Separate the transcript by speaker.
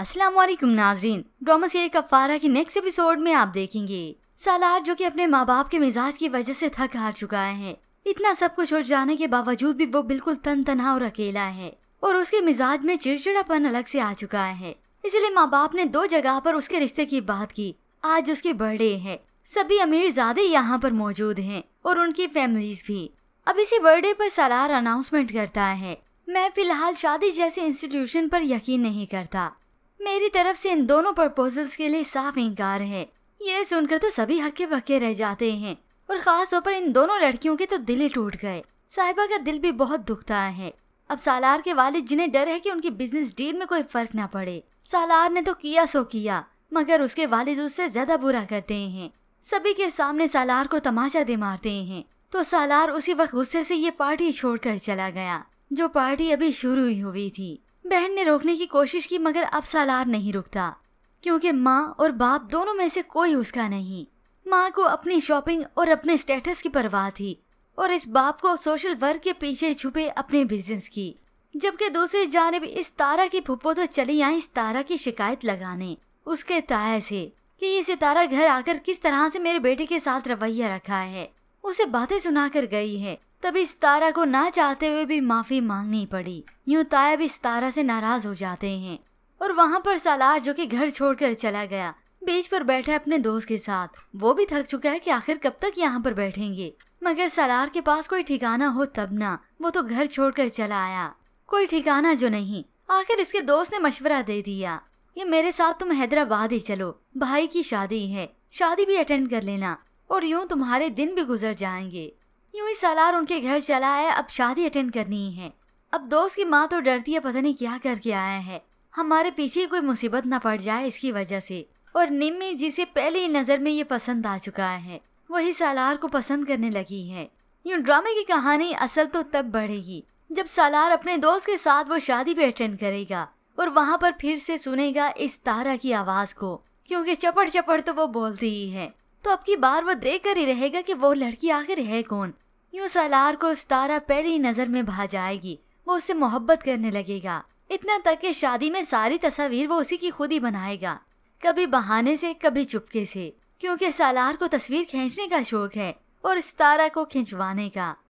Speaker 1: अस्सलाम वालेकुम नाजरीन ड्रामा सीरियल कफारा के नेक्स्ट एपिसोड में आप देखेंगे सालार जो कि अपने माँ बाप के मिजाज की वजह से थक हार चुका है इतना सब कुछ हो जाने के बावजूद भी वो बिल्कुल तन तनाव और अकेला है और उसके मिजाज में चिड़चिड़ापन अलग से आ चुका है इसलिए माँ बाप ने दो जगह पर उसके रिश्ते की बात की आज उसके बर्थडे है सभी अमीर ज्यादा यहाँ पर मौजूद है और उनकी फैमिलीज भी अब इसी बर्थडे पर सालार अनाउंसमेंट करता है मैं फिलहाल शादी जैसे इंस्टीट्यूशन पर यकीन नहीं करता मेरी तरफ से इन दोनों प्रपोजल्स के लिए साफ इनकार है ये सुनकर तो सभी हक्के पक्के रह जाते हैं और खास तौर पर इन दोनों लड़कियों के तो दिल ही टूट गए साहिबा का दिल भी बहुत दुखता है अब सालार के वालिद जिन्हें डर है कि उनकी बिजनेस डील में कोई फर्क ना पड़े सालार ने तो किया सो किया मगर उसके वालिद उससे ज्यादा बुरा करते हैं सभी के सामने सालार को तमाशा दे मारते हैं तो सालार उसी वक्त गुस्से से ये पार्टी छोड़कर चला गया जो पार्टी अभी शुरू ही हुई थी बहन ने रोकने की कोशिश की मगर अब सालार नहीं रुकता क्योंकि माँ और बाप दोनों में से कोई उसका नहीं माँ को अपनी शॉपिंग और अपने स्टेटस की परवाह थी और इस बाप को सोशल वर्क के पीछे छुपे अपने बिजनेस की जबकि दूसरी जानब इस तारा की फुप्पो तो चली आई इस तारा की शिकायत लगाने उसके ताय से कि ये सितारा घर आकर किस तरह से मेरे बेटे के साथ रवैया रखा है उसे बातें सुनाकर गई है तभी इस तारा को ना चाहते हुए भी माफी मांगनी पड़ी यूं ताया भी इस तारा से नाराज हो जाते हैं और वहाँ पर सालार जो कि घर छोड़कर चला गया बीच पर बैठा अपने दोस्त के साथ वो भी थक चुका है कि आखिर कब तक यहाँ पर बैठेंगे मगर सालार के पास कोई ठिकाना हो तब ना वो तो घर छोड़कर चला आया कोई ठिकाना जो नहीं आखिर इसके दोस्त ने मशवरा दे दिया ये मेरे साथ तुम हैदराबाद ही चलो भाई की शादी है शादी भी अटेंड कर लेना और यूँ तुम्हारे दिन भी गुजर जाएंगे यूं ही सालार उनके घर चला है अब शादी अटेंड करनी है अब दोस्त की माँ तो डरती है पता नहीं क्या करके आया है हमारे पीछे कोई मुसीबत ना पड़ जाए इसकी वजह से और निम्मी जिसे पहले ही नज़र में ये पसंद आ चुका है वही सालार को पसंद करने लगी है यूँ ड्रामे की कहानी असल तो तब बढ़ेगी जब सालार अपने दोस्त के साथ वो शादी पे अटेंड करेगा और वहाँ पर फिर से सुनेगा इस तारा की आवाज़ को क्योंकि चपड़ चपड़ तो वो बोलती ही है तो अब की बार वो देख कर ही रहेगा कि वो लड़की आखिर है कौन यूं सालार को उस तारा पहली नज़र में भा जाएगी वो उससे मोहब्बत करने लगेगा इतना तक कि शादी में सारी तस्वीर वो उसी की खुद ही बनाएगा कभी बहाने से कभी चुपके से क्योंकि सालार को तस्वीर खींचने का शौक है और इस तारा को खिंचवाने का